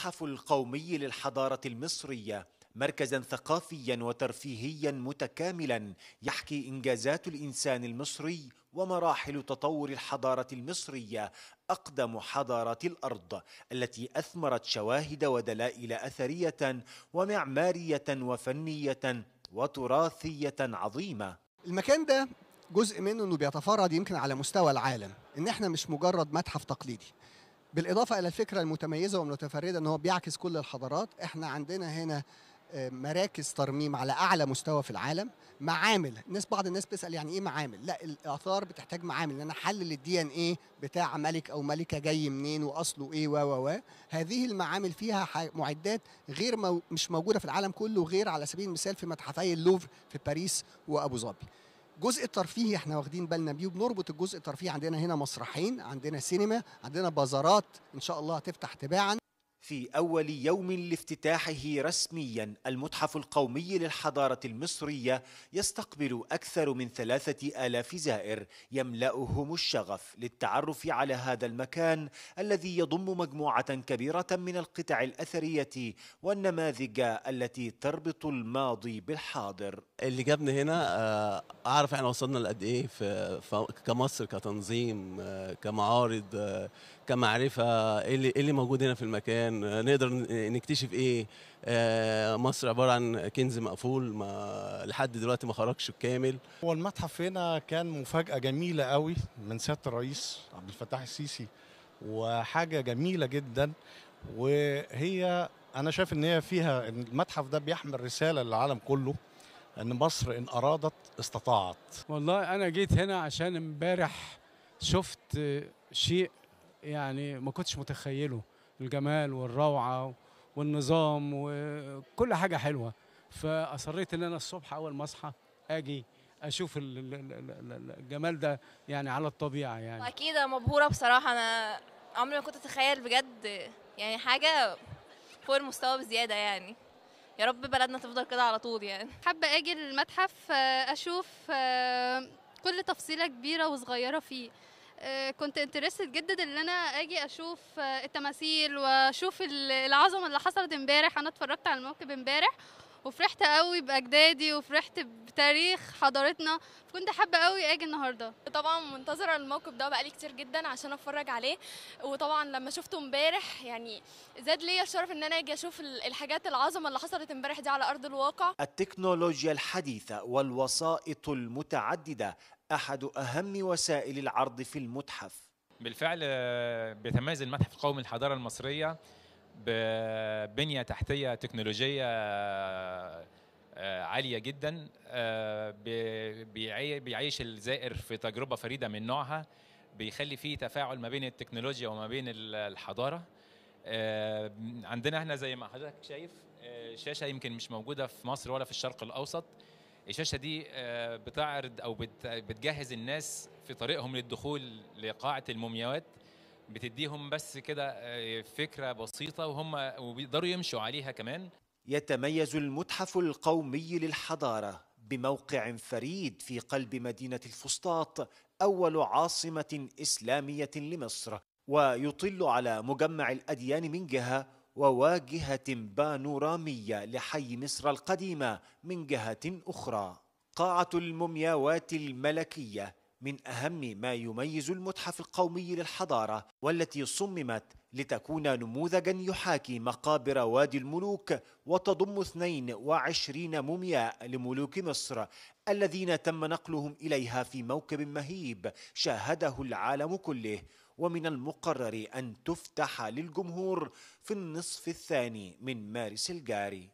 المتحف القومي للحضارة المصرية مركزا ثقافيا وترفيهيا متكاملا يحكي إنجازات الإنسان المصري ومراحل تطور الحضارة المصرية أقدم حضارات الأرض التي أثمرت شواهد ودلائل أثرية ومعمارية وفنية وتراثية عظيمة المكان ده جزء منه انه بيتفرد يمكن على مستوى العالم ان احنا مش مجرد متحف تقليدي بالاضافه الى الفكره المتميزه والمتفرده ان هو بيعكس كل الحضارات احنا عندنا هنا آه، مراكز ترميم على اعلى مستوى في العالم معامل الناس بعض الناس بتسال يعني ايه معامل لا الاثار بتحتاج معامل ان انا احلل الدي ان ايه بتاع ملك او ملكه جاي منين واصله ايه و و هذه المعامل فيها معدات غير مو مش موجوده في العالم كله غير على سبيل المثال في متحفي اللوفر في باريس وابو ظبي جزء الترفيهي احنا واخدين بالنا بيه وبنربط الجزء الترفيهي عندنا هنا مسرحين عندنا سينما عندنا بازارات ان شاء الله هتفتح تباعا في اول يوم لافتتاحه رسميا المتحف القومي للحضاره المصريه يستقبل اكثر من ثلاثه الاف زائر يملاهم الشغف للتعرف على هذا المكان الذي يضم مجموعه كبيره من القطع الاثريه والنماذج التي تربط الماضي بالحاضر اللي جابنا هنا آه، اعرف احنا وصلنا لقد ايه في كمصر كتنظيم آه، كمعارض آه، كمعرفه ايه اللي ايه اللي موجود هنا في المكان نقدر نكتشف ايه آه، مصر عباره عن كنز مقفول ما لحد دلوقتي ما خرجش كامل هو المتحف هنا كان مفاجاه جميله قوي من سياده الرئيس عبد الفتاح السيسي وحاجه جميله جدا وهي انا شايف ان هي فيها المتحف ده بيحمل رساله للعالم كله ان مصر ان ارادت استطاعت والله انا جيت هنا عشان امبارح شفت شيء يعني ما كنتش متخيله الجمال والروعه والنظام وكل حاجه حلوه فاصريت ان انا الصبح اول ما اصحى اجي اشوف الجمال ده يعني على الطبيعه يعني اكيد أنا مبهوره بصراحه انا عمري ما كنت اتخيل بجد يعني حاجه فوق المستوى بزياده يعني يا رب بلدنا تفضل كده على طول يعني حابه اجي المتحف آه، اشوف آه، كل تفصيله كبيره وصغيره فيه آه، كنت انترستد جدا ان انا اجي اشوف آه، التماثيل واشوف العظمه اللي حصلت امبارح انا اتفرجت على الموكب امبارح وفرحت قوي باجدادي وفرحت بتاريخ حضارتنا كنت حابه قوي اجي النهارده طبعا منتظره الموقف ده بقالي كتير جدا عشان اتفرج عليه وطبعا لما شفته امبارح يعني زاد ليا الشرف ان انا اجي اشوف الحاجات العظمه اللي حصلت امبارح دي على ارض الواقع التكنولوجيا الحديثه والوسائط المتعدده أحد أهم وسائل العرض في المتحف بالفعل آه، بيتميز المتحف القومي للحضارة المصرية ببنية تحتية تكنولوجية آه، آه، عالية جدا بيعيش الزائر في تجربة فريدة من نوعها بيخلي فيه تفاعل ما بين التكنولوجيا وما بين الحضارة عندنا احنا زي ما حضرتك شايف شاشة يمكن مش موجودة في مصر ولا في الشرق الأوسط الشاشه دي آه، بتعرض او بتجهز الناس في طريقهم للدخول لقاعه المومياوات بتديهم بس كده آه، فكره بسيطه وهم وبيقدروا يمشوا عليها كمان يتميز المتحف القومي للحضاره بموقع فريد في قلب مدينه الفسطاط اول عاصمه اسلاميه لمصر ويطل على مجمع الاديان من جهه وواجهة بانورامية لحي مصر القديمة من جهة أخرى قاعة المومياوات الملكية من أهم ما يميز المتحف القومي للحضارة والتي صممت لتكون نموذجا يحاكي مقابر وادي الملوك وتضم 22 مومياء لملوك مصر الذين تم نقلهم إليها في موكب مهيب شاهده العالم كله ومن المقرر أن تفتح للجمهور في النصف الثاني من مارس الجاري